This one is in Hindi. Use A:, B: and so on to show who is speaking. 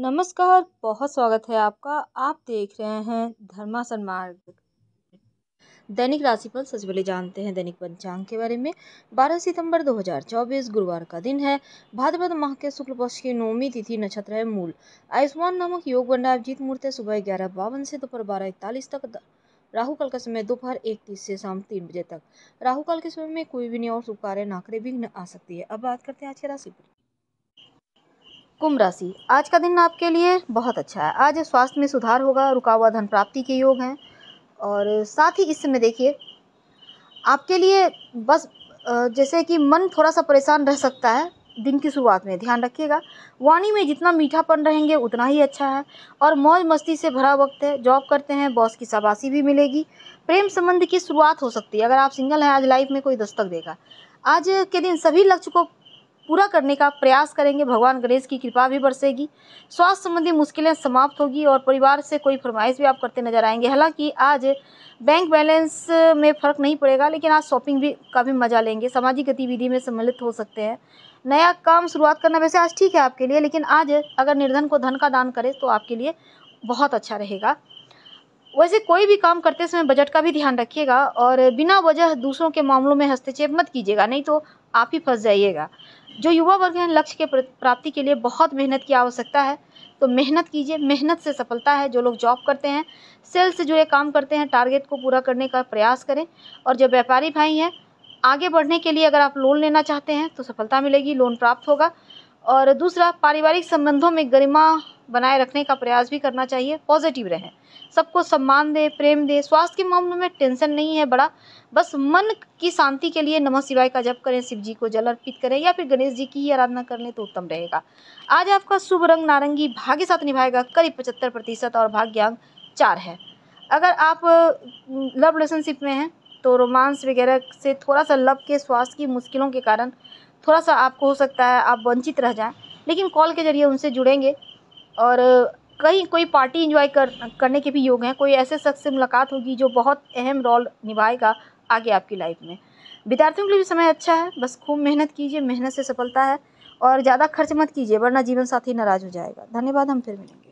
A: नमस्कार बहुत स्वागत है आपका आप देख रहे हैं धर्मा सन्मार्ग दैनिक राशिफल सच बोले जानते हैं दैनिक पंचांग के बारे में 12 सितंबर 2024 गुरुवार का दिन है भाद्रपद माह के शुक्ल पक्ष की नौमी तिथि नक्षत्र है मूल आयुष्मान नामक योग बंडा अभिजीत है मूर्त सुबह ग्यारह बावन से दोपहर बारह इकतालीस तक राहु काल का समय दोपहर एक तीस से शाम तीन बजे तक राहु काल के समय में कोई भी नहीं और शुभ कार्य नाकरे भी न आ सकती है अब बात करते हैं आज के राशि पर कुंभ राशि आज का दिन आपके लिए बहुत अच्छा है आज स्वास्थ्य में सुधार होगा रुका हुआ धन प्राप्ति के योग हैं और साथ ही इस समय देखिए आपके लिए बस जैसे कि मन थोड़ा सा परेशान रह सकता है दिन की शुरुआत में ध्यान रखिएगा वाणी में जितना मीठापन रहेंगे उतना ही अच्छा है और मौज मस्ती से भरा वक्त है जॉब करते हैं बॉस की शाबाशी भी मिलेगी प्रेम संबंध की शुरुआत हो सकती है अगर आप सिंगल हैं आज लाइफ में कोई दस्तक देगा आज के दिन सभी लक्ष्य को पूरा करने का प्रयास करेंगे भगवान गणेश की कृपा भी बरसेगी स्वास्थ्य संबंधी मुश्किलें समाप्त होगी और परिवार से कोई फरमाइश भी आप करते नजर आएंगे हालांकि आज बैंक बैलेंस में फ़र्क नहीं पड़ेगा लेकिन आज शॉपिंग भी का भी मज़ा लेंगे सामाजिक गतिविधि में सम्मिलित हो सकते हैं नया काम शुरुआत करना वैसे आज ठीक है आपके लिए लेकिन आज अगर निर्धन को धन का दान करें तो आपके लिए बहुत अच्छा रहेगा वैसे कोई भी काम करते समय बजट का भी ध्यान रखिएगा और बिना वजह दूसरों के मामलों में हस्तक्षेप मत कीजिएगा नहीं तो आप ही फंस जाइएगा जो युवा वर्ग हैं लक्ष्य के प्राप्ति के लिए बहुत मेहनत की आवश्यकता है तो मेहनत कीजिए मेहनत से सफलता है जो लोग जॉब करते हैं सेल से जुड़े काम करते हैं टारगेट को पूरा करने का प्रयास करें और जो व्यापारी भाई हैं आगे बढ़ने के लिए अगर आप लोन लेना चाहते हैं तो सफलता मिलेगी लोन प्राप्त होगा और दूसरा पारिवारिक संबंधों में गरिमा बनाए रखने का प्रयास भी करना चाहिए पॉजिटिव रहें सबको सम्मान दे प्रेम दे स्वास्थ्य के मामले में टेंशन नहीं है बड़ा बस मन की शांति के लिए नमः शिवाय का जप करें शिव जी को जल अर्पित करें या फिर गणेश जी की ही आराधना कर लें तो उत्तम रहेगा आज आपका शुभ रंग नारंगी भाग्य साथ निभाएगा करीब पचहत्तर प्रतिशत और भाग्यांक चार है अगर आप लव रिलेशनशिप में हैं तो रोमांस वगैरह से थोड़ा सा लव के स्वास्थ्य की मुश्किलों के कारण थोड़ा सा आपको हो सकता है आप वंचित रह जाएं लेकिन कॉल के जरिए उनसे जुड़ेंगे और कई कोई पार्टी इंजॉय कर करने के भी योग हैं कोई ऐसे शख्स से मुलाकात होगी जो बहुत अहम रोल निभाएगा आगे आपकी लाइफ में विद्यार्थियों के लिए भी समय अच्छा है बस खूब मेहनत कीजिए मेहनत से सफलता है और ज़्यादा खर्च मत कीजिए वरना जीवन साथी नाराज़ हो जाएगा धन्यवाद हम फिर मिलेंगे